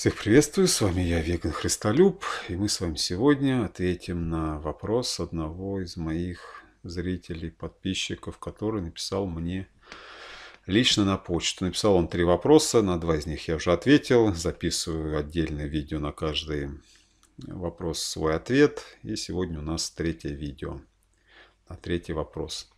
Всех приветствую, с вами я, Веган Христолюб, и мы с вами сегодня ответим на вопрос одного из моих зрителей, подписчиков, который написал мне лично на почту. Написал он три вопроса, на два из них я уже ответил, записываю отдельное видео на каждый вопрос свой ответ, и сегодня у нас третье видео на третий вопрос.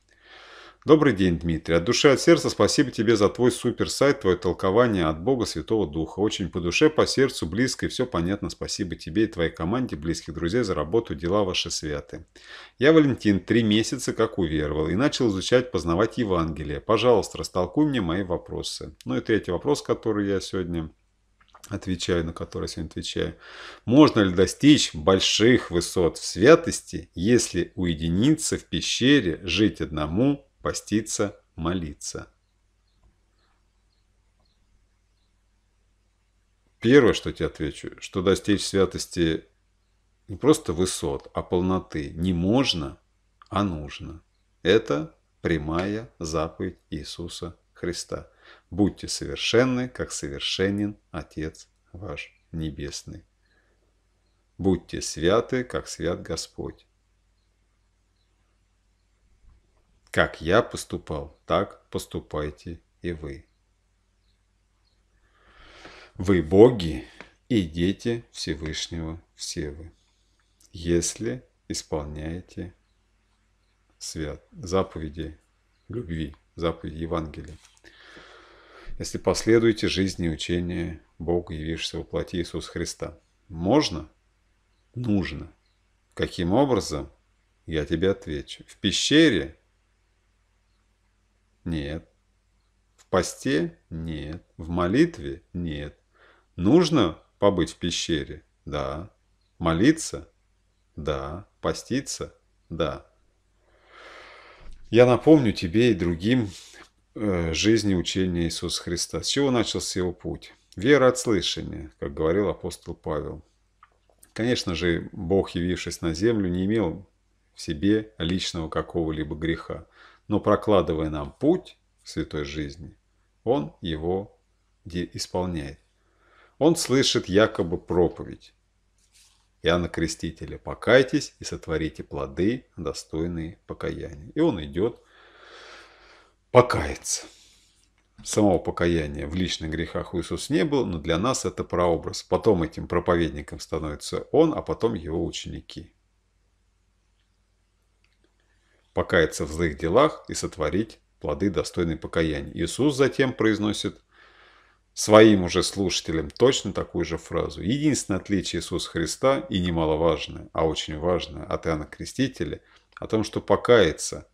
Добрый день, Дмитрий. От души от сердца спасибо тебе за твой супер сайт, твое толкование от Бога Святого Духа. Очень по душе, по сердцу, близко и все понятно. Спасибо тебе и твоей команде, близких друзей за работу, дела ваши святы. Я, Валентин, три месяца как уверовал и начал изучать, познавать Евангелие. Пожалуйста, растолкуй мне мои вопросы. Ну и третий вопрос, который я сегодня отвечаю, на который я сегодня отвечаю. Можно ли достичь больших высот в святости, если уединиться в пещере, жить одному, поститься, молиться. Первое, что я тебе отвечу, что достичь святости не просто высот, а полноты не можно, а нужно. Это прямая заповедь Иисуса Христа. Будьте совершенны, как совершенен Отец ваш Небесный. Будьте святы, как свят Господь. Как я поступал, так поступайте и вы. Вы боги и дети Всевышнего все вы, если исполняете свят, заповеди любви, заповеди Евангелия. Если последуете жизни и учения Бога, явившегося во плоти Иисуса Христа. Можно? Нужно. Каким образом? Я тебе отвечу. В пещере нет. В посте? Нет. В молитве? Нет. Нужно побыть в пещере? Да. Молиться? Да. Поститься? Да. Я напомню тебе и другим э, жизни учения Иисуса Христа. С чего начался его путь? Вера от слышания, как говорил апостол Павел. Конечно же, Бог, явившись на землю, не имел в себе личного какого-либо греха но прокладывая нам путь к святой жизни, он его исполняет. Он слышит якобы проповедь Иоанна Крестителя «Покайтесь и сотворите плоды, достойные покаяния». И он идет покаяться. Самого покаяния в личных грехах у Иисуса не было, но для нас это прообраз. Потом этим проповедником становится он, а потом его ученики покаяться в злых делах и сотворить плоды достойной покаяния. Иисус затем произносит своим уже слушателям точно такую же фразу. Единственное отличие Иисуса Христа и немаловажное, а очень важное от Иоанна Крестителя, о том, что покаяться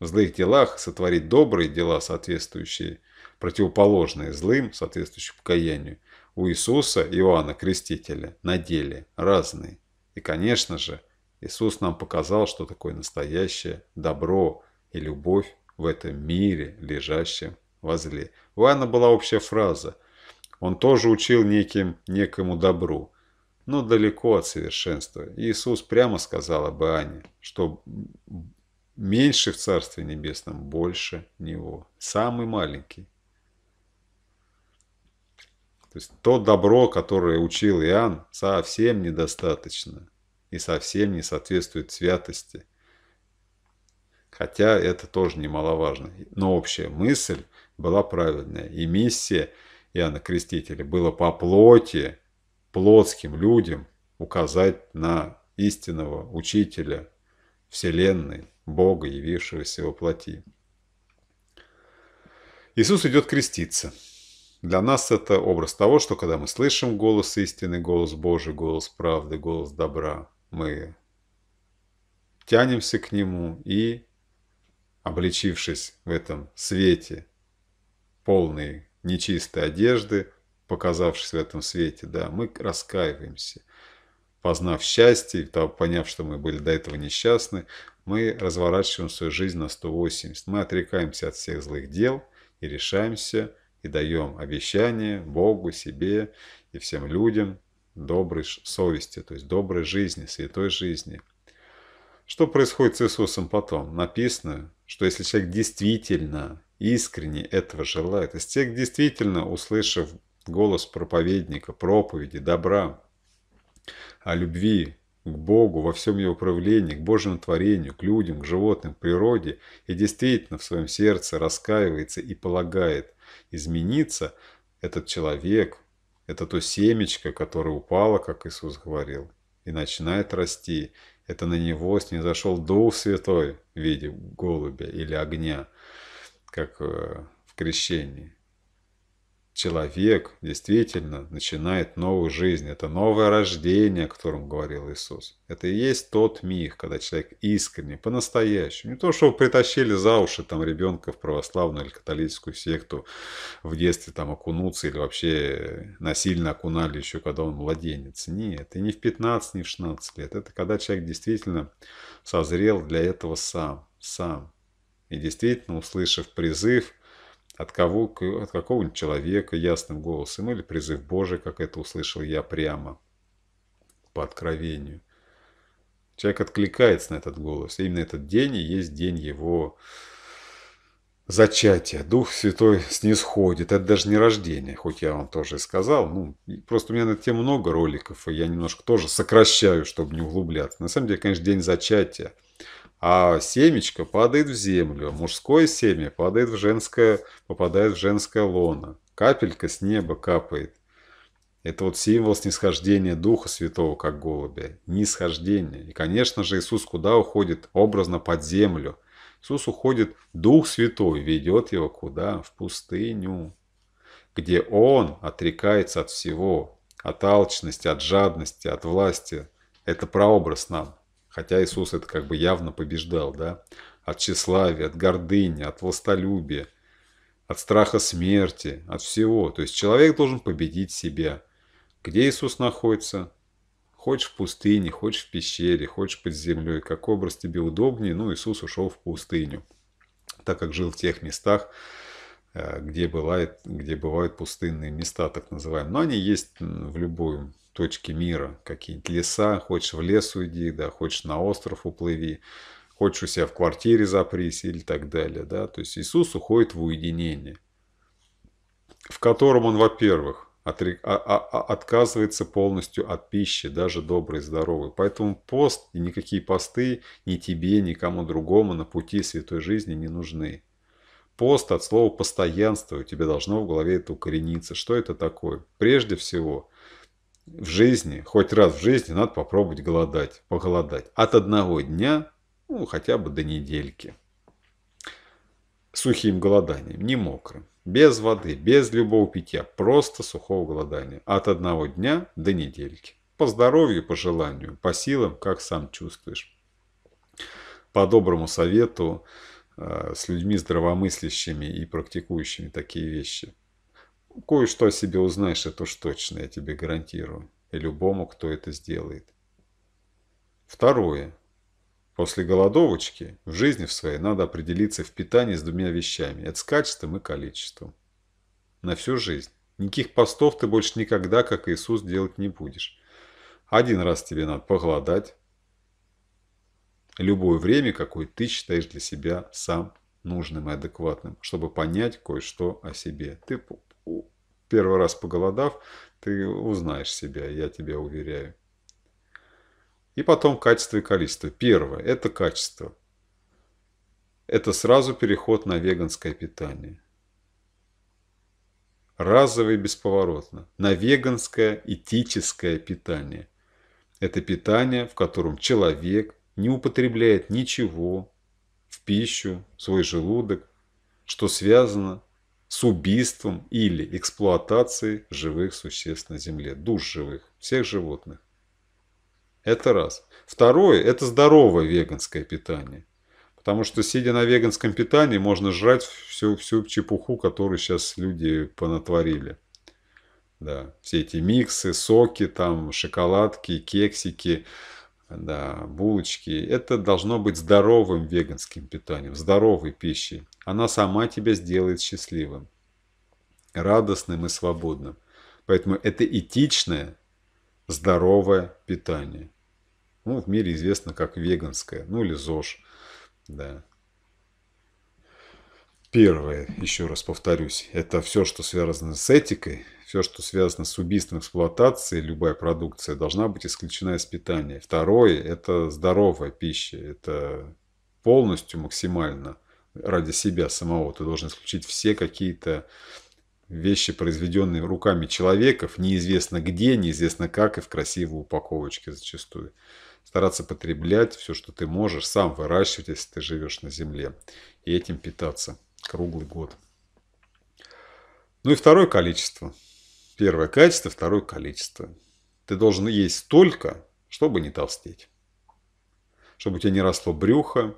в злых делах, сотворить добрые дела, соответствующие, противоположные злым, соответствующие покаянию, у Иисуса Иоанна Крестителя на деле разные. И, конечно же, Иисус нам показал, что такое настоящее добро и любовь в этом мире, лежащем возле. У Иоанна была общая фраза. Он тоже учил неким, некому добру, но далеко от совершенства. Иисус прямо сказал об Иоанне, что меньше в Царстве Небесном, больше него. Самый маленький. То есть то добро, которое учил Иоанн, совсем недостаточно – и совсем не соответствует святости. Хотя это тоже немаловажно. Но общая мысль была правильная. И миссия Иоанна Крестителя была по плоти, плотским людям указать на истинного учителя Вселенной, Бога, явившегося во плоти. Иисус идет креститься. Для нас это образ того, что когда мы слышим голос истины, голос Божий, голос правды, голос добра, мы тянемся к Нему и, обличившись в этом свете, полной нечистой одежды, показавшись в этом свете, да, мы раскаиваемся. Познав счастье, поняв, что мы были до этого несчастны, мы разворачиваем свою жизнь на 180. Мы отрекаемся от всех злых дел и решаемся и даем обещание Богу, себе и всем людям – доброй совести, то есть доброй жизни, святой жизни. Что происходит с Иисусом потом? Написано, что если человек действительно, искренне этого желает, если человек действительно, услышав голос проповедника, проповеди, добра, о любви к Богу во всем его проявлении, к Божьему творению, к людям, к животным, к природе, и действительно в своем сердце раскаивается и полагает измениться, этот человек, это то семечко, которое упало, как Иисус говорил, и начинает расти. Это на него снизошел Дух Святой в виде голубя или огня, как э, в крещении человек действительно начинает новую жизнь. Это новое рождение, о котором говорил Иисус. Это и есть тот миг, когда человек искренне, по-настоящему. Не то, что притащили за уши там ребенка в православную или католическую секту в детстве там окунуться или вообще насильно окунали еще, когда он младенец. Нет, это не в 15, не в 16 лет. Это когда человек действительно созрел для этого сам, сам. И действительно, услышав призыв, от, кого, от какого-нибудь человека ясным голосом или призыв Божий, как это услышал я прямо по откровению. Человек откликается на этот голос. И именно этот день и есть день его зачатия. Дух Святой снисходит. Это даже не рождение, хоть я вам тоже и сказал. Ну, просто у меня на эту тему много роликов, и я немножко тоже сокращаю, чтобы не углубляться. На самом деле, конечно, день зачатия – а семечко падает в землю, а мужское семя падает в женское, попадает в женское лоно, капелька с неба капает. Это вот символ снисхождения Духа Святого, как голубя, нисхождения. И, конечно же, Иисус куда уходит? Образно под землю. Иисус уходит, Дух Святой ведет его куда? В пустыню, где Он отрекается от всего, от алчности, от жадности, от власти. Это прообраз нам. Хотя Иисус это как бы явно побеждал, да? От тщеславия, от гордыни, от властолюбия, от страха смерти, от всего. То есть человек должен победить себя. Где Иисус находится? Хочешь в пустыне, хочешь в пещере, хочешь под землей. Как образ тебе удобнее, ну Иисус ушел в пустыню, так как жил в тех местах, э, где, бывает, где бывают пустынные места, так называемые. Но они есть в любом точки мира, какие-то леса, хочешь в лес уйди, да, хочешь на остров уплыви, хочешь у себя в квартире запрись или так далее, да, то есть Иисус уходит в уединение, в котором он, во-первых, а, а, а, отказывается полностью от пищи, даже доброй, здоровой. Поэтому пост и никакие посты ни тебе, никому другому на пути святой жизни не нужны. Пост от слова «постоянство» у тебя должно в голове это укорениться. Что это такое? Прежде всего, в жизни, хоть раз в жизни надо попробовать голодать, поголодать. От одного дня, ну, хотя бы до недельки. Сухим голоданием, не мокрым. Без воды, без любого питья, просто сухого голодания. От одного дня до недельки. По здоровью, по желанию, по силам, как сам чувствуешь. По доброму совету э, с людьми здравомыслящими и практикующими такие вещи – кое-что о себе узнаешь, это уж точно, я тебе гарантирую. И любому, кто это сделает. Второе. После голодовочки в жизни в своей надо определиться в питании с двумя вещами. Это с качеством и количеством. На всю жизнь. Никаких постов ты больше никогда, как Иисус, делать не будешь. Один раз тебе надо поголодать. Любое время, какое ты считаешь для себя сам нужным и адекватным, чтобы понять кое-что о себе. Ты первый раз поголодав, ты узнаешь себя, я тебя уверяю. И потом качество и количество. Первое – это качество. Это сразу переход на веганское питание. Разово и бесповоротно. На веганское этическое питание. Это питание, в котором человек не употребляет ничего в пищу, в свой желудок, что связано с убийством или эксплуатацией живых существ на Земле, душ живых, всех животных. Это раз. Второе – это здоровое веганское питание. Потому что, сидя на веганском питании, можно жрать всю, всю чепуху, которую сейчас люди понатворили. Да, все эти миксы, соки, там, шоколадки, кексики – да, булочки. Это должно быть здоровым веганским питанием, здоровой пищей. Она сама тебя сделает счастливым, радостным и свободным. Поэтому это этичное, здоровое питание. Ну, в мире известно как веганское, ну или ЗОЖ. Да. Первое, еще раз повторюсь, это все, что связано с этикой, все, что связано с убийством эксплуатацией, любая продукция, должна быть исключена из питания. Второе, это здоровая пища, это полностью, максимально ради себя самого. Ты должен исключить все какие-то вещи, произведенные руками человеков, неизвестно где, неизвестно как и в красивой упаковочке зачастую стараться потреблять все, что ты можешь, сам выращивать, если ты живешь на земле, и этим питаться круглый год. Ну и второе количество. Первое качество, второе количество. Ты должен есть столько, чтобы не толстеть. Чтобы у тебя не росло брюхо,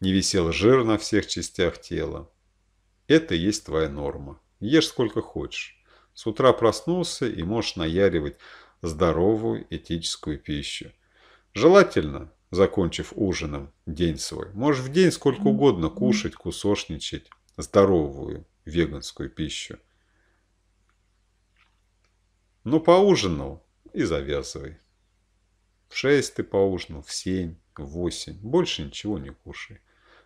не висел жир на всех частях тела. Это и есть твоя норма. Ешь сколько хочешь. С утра проснулся и можешь наяривать здоровую этическую пищу. Желательно закончив ужином день свой. Можешь в день сколько угодно кушать, кусошничать здоровую веганскую пищу. Но ну, поужинал и завязывай. В шесть ты поужинал, в семь, в восемь. Больше ничего не кушай.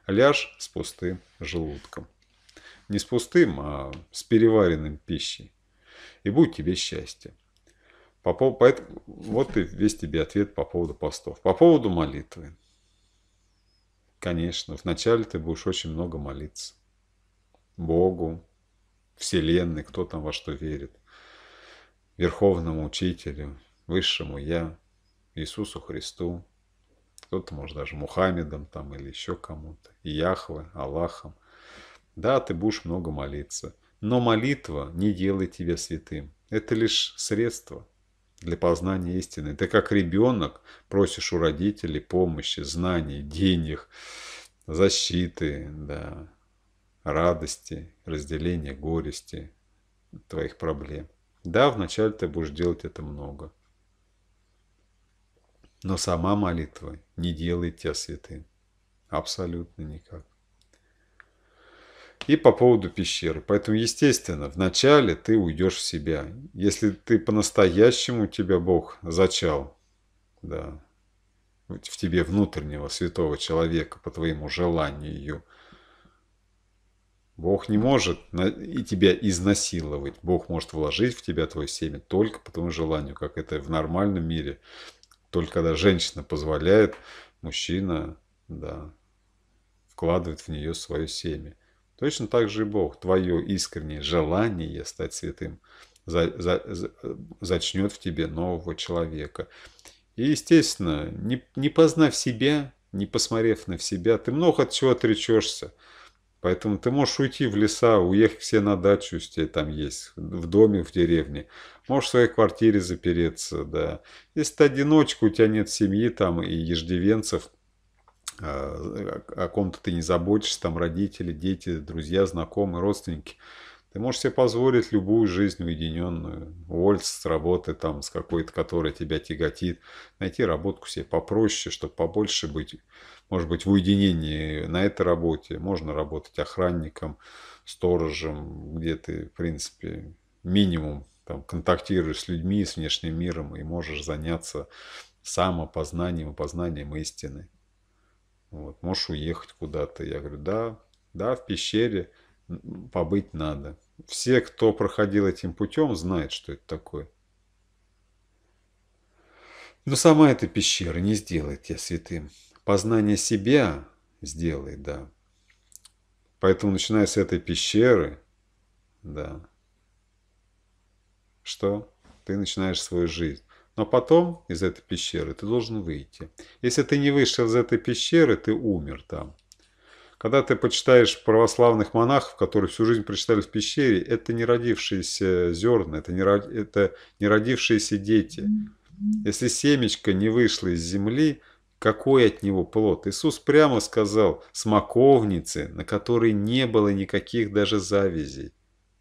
Ляж с пустым желудком. Не с пустым, а с переваренным пищей. И будет тебе счастье. По поводу, поэтому, вот и весь тебе ответ по поводу постов. По поводу молитвы. Конечно, вначале ты будешь очень много молиться. Богу, Вселенной, кто там во что верит, Верховному Учителю, Высшему Я, Иисусу Христу, кто-то, может, даже Мухаммедом там или еще кому-то, Яхве, Аллахом. Да, ты будешь много молиться, но молитва не делает тебя святым. Это лишь средство – для познания истины. Ты как ребенок просишь у родителей помощи, знаний, денег, защиты, да, радости, разделения горести твоих проблем. Да, вначале ты будешь делать это много. Но сама молитва не делает тебя святым. Абсолютно никак и по поводу пещеры. Поэтому, естественно, вначале ты уйдешь в себя. Если ты по-настоящему тебя Бог зачал, да, в тебе внутреннего святого человека по твоему желанию, Бог не может и тебя изнасиловать. Бог может вложить в тебя твое семя только по твоему желанию, как это в нормальном мире. Только когда женщина позволяет, мужчина да, вкладывает в нее свое семя. Точно так же и Бог твое искреннее желание стать святым за, за, за, зачнет в тебе нового человека. И, естественно, не, не познав себя, не посмотрев на себя, ты много от чего отречешься. Поэтому ты можешь уйти в леса, уехать все на дачу, если тебе там есть, в доме, в деревне. Можешь в своей квартире запереться, да. Если ты одиночка, у тебя нет семьи там и еждивенцев – о ком-то ты не заботишься, там родители, дети, друзья, знакомые, родственники. Ты можешь себе позволить любую жизнь уединенную, уволиться с работы там, с какой-то, которая тебя тяготит, найти работку себе попроще, чтобы побольше быть, может быть, в уединении на этой работе. Можно работать охранником, сторожем, где ты, в принципе, минимум там, контактируешь с людьми, с внешним миром и можешь заняться самопознанием и познанием истины. Вот, можешь уехать куда-то. Я говорю, да, да, в пещере побыть надо. Все, кто проходил этим путем, знают, что это такое. Но сама эта пещера не сделает тебя святым. Познание себя сделает, да. Поэтому начиная с этой пещеры, да, что ты начинаешь свою жизнь. Но потом из этой пещеры ты должен выйти. Если ты не вышел из этой пещеры, ты умер там. Когда ты почитаешь православных монахов, которые всю жизнь прочитали в пещере, это не родившиеся зерна, это не, это не родившиеся дети. Если семечко не вышло из земли, какой от него плод? Иисус прямо сказал, смоковницы, на которой не было никаких даже завязей.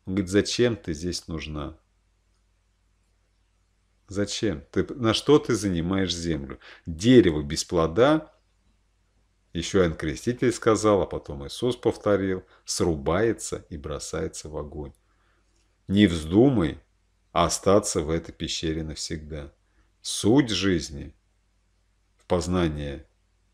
Он говорит, зачем ты здесь нужна? Зачем? Ты, на что ты занимаешь землю? Дерево без плода, еще Иоанн Креститель сказал, а потом Иисус повторил, срубается и бросается в огонь. Не вздумай остаться в этой пещере навсегда. Суть жизни в познании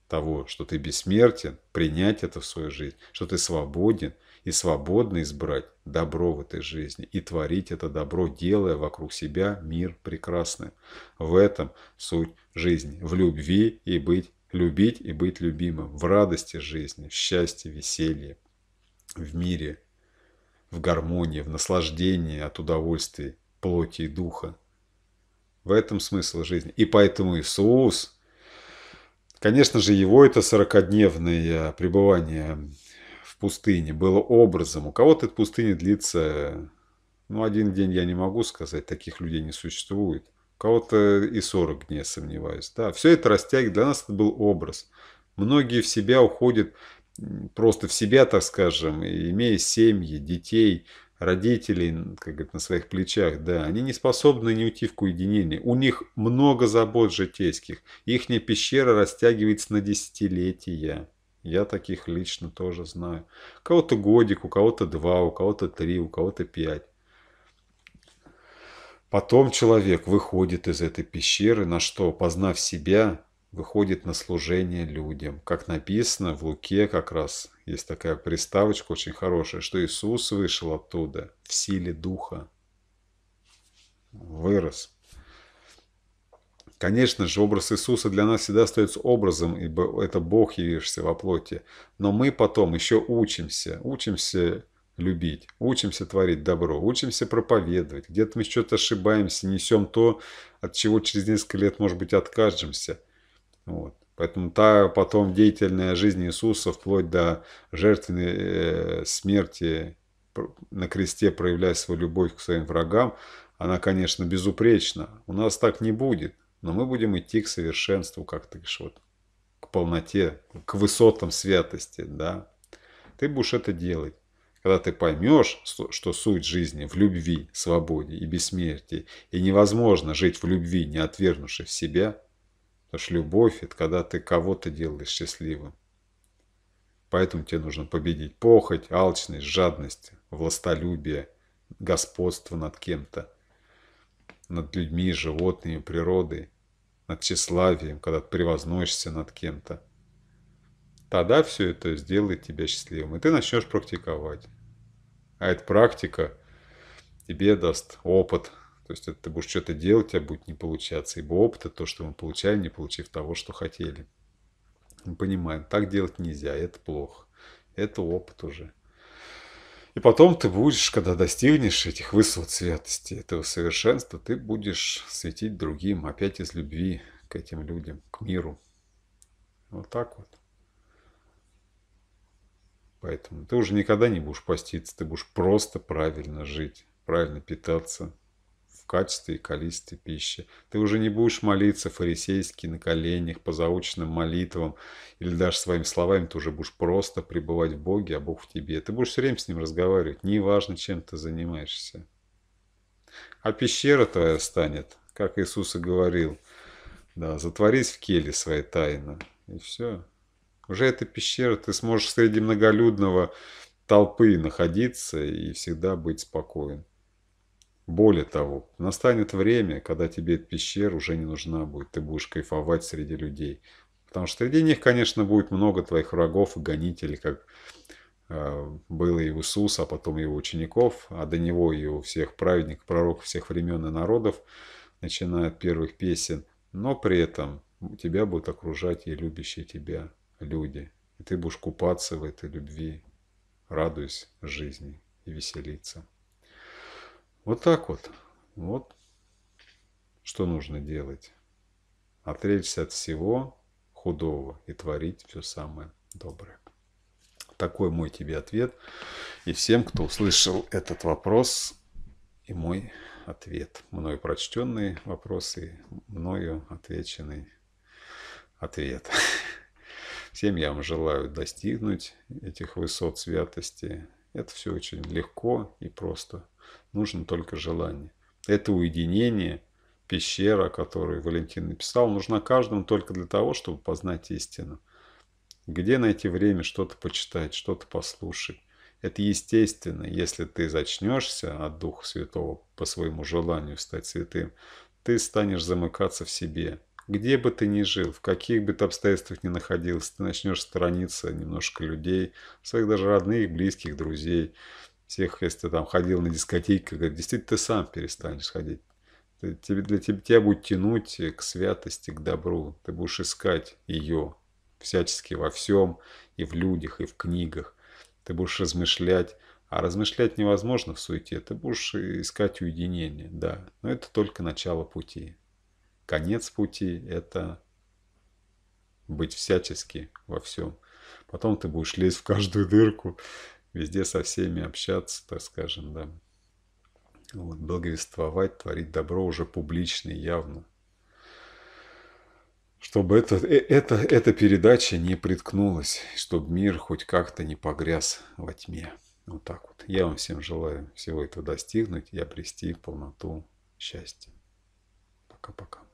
того, что ты бессмертен, принять это в свою жизнь, что ты свободен – и свободно избрать добро в этой жизни и творить это добро, делая вокруг себя мир прекрасный. В этом суть жизни, в любви и быть, любить и быть любимым, в радости жизни, в счастье, веселье, в мире, в гармонии, в наслаждении от удовольствий плоти и духа. В этом смысл жизни. И поэтому Иисус, конечно же, его это 40-дневное пребывание пустыне было образом. У кого-то эта пустыня длится, ну, один день я не могу сказать, таких людей не существует. У кого-то и 40 дней, сомневаюсь. Да, все это растягивает. Для нас это был образ. Многие в себя уходят, просто в себя, так скажем, имея семьи, детей, родителей, как говорят, на своих плечах, да, они не способны не уйти в уединение. У них много забот житейских. Ихняя пещера растягивается на десятилетия. Я таких лично тоже знаю. У кого-то годик, у кого-то два, у кого-то три, у кого-то пять. Потом человек выходит из этой пещеры, на что, познав себя, выходит на служение людям. Как написано в Луке как раз, есть такая приставочка очень хорошая, что Иисус вышел оттуда в силе Духа, вырос. Конечно же, образ Иисуса для нас всегда остается образом, ибо это Бог, явившийся во плоти. Но мы потом еще учимся, учимся любить, учимся творить добро, учимся проповедовать. Где-то мы что-то ошибаемся, несем то, от чего через несколько лет, может быть, откажемся. Вот. Поэтому та потом деятельная жизнь Иисуса, вплоть до жертвенной э, смерти на кресте, проявляя свою любовь к своим врагам, она, конечно, безупречна. У нас так не будет но мы будем идти к совершенству, как ты говоришь, вот, к полноте, к высотам святости, да. Ты будешь это делать. Когда ты поймешь, что, что суть жизни в любви, свободе и бессмертии, и невозможно жить в любви, не отвергнувши в себя, потому что любовь – это когда ты кого-то делаешь счастливым. Поэтому тебе нужно победить похоть, алчность, жадность, властолюбие, господство над кем-то – над людьми, животными, природой, над тщеславием, когда ты превозносишься над кем-то. Тогда все это сделает тебя счастливым, и ты начнешь практиковать. А эта практика тебе даст опыт, то есть это ты будешь что-то делать, у тебя будет не получаться, ибо опыт это то, что мы получаем, не получив того, что хотели. Мы понимаем, так делать нельзя, это плохо. Это опыт уже. И потом ты будешь, когда достигнешь этих высот святости, этого совершенства, ты будешь светить другим, опять из любви к этим людям, к миру. Вот так вот. Поэтому ты уже никогда не будешь поститься, ты будешь просто правильно жить, правильно питаться, качестве и количестве пищи. Ты уже не будешь молиться фарисейски на коленях, по заученным молитвам, или даже своими словами ты уже будешь просто пребывать в Боге, а Бог в тебе. Ты будешь все время с Ним разговаривать, неважно, чем ты занимаешься. А пещера твоя станет, как Иисус и говорил, да, затворись в келе своей тайны, и все. Уже эта пещера, ты сможешь среди многолюдного толпы находиться и всегда быть спокоен. Более того, настанет время, когда тебе эта пещера уже не нужна будет, ты будешь кайфовать среди людей. Потому что среди них, конечно, будет много твоих врагов и гонителей, как э, было и у Иисуса, а потом и его учеников, а до него и у всех праведников, пророков всех времен и народов, начиная от первых песен. Но при этом тебя будут окружать и любящие тебя люди. И ты будешь купаться в этой любви, радуясь жизни и веселиться. Вот так вот. Вот что нужно делать. Отречься от всего худого и творить все самое доброе. Такой мой тебе ответ. И всем, кто услышал этот вопрос и мой ответ. Мною прочтенные вопросы, мною отвеченный ответ. Всем я вам желаю достигнуть этих высот святости. Это все очень легко и просто нужно только желание. Это уединение, пещера, о которой Валентин написал, нужна каждому только для того, чтобы познать истину. Где найти время что-то почитать, что-то послушать? Это естественно, если ты зачнешься от Духа Святого по своему желанию стать святым, ты станешь замыкаться в себе. Где бы ты ни жил, в каких бы ты обстоятельствах ни находился, ты начнешь сторониться немножко людей, своих даже родных, близких, друзей всех, если ты там ходил на дискотеке говорят, действительно ты сам перестанешь ходить. Ты, тебе, для тебя, тебя будет тянуть к святости, к добру. Ты будешь искать ее всячески во всем, и в людях, и в книгах. Ты будешь размышлять. А размышлять невозможно в суете. Ты будешь э, искать уединение, да. Но это только начало пути. Конец пути – это быть всячески во всем. Потом ты будешь лезть в каждую дырку везде со всеми общаться, так скажем, да. Вот, благовествовать, творить добро уже публично и явно. Чтобы это, э, это, эта передача не приткнулась, чтобы мир хоть как-то не погряз во тьме. Вот так вот. Я вам всем желаю всего этого достигнуть и обрести полноту счастья. Пока-пока.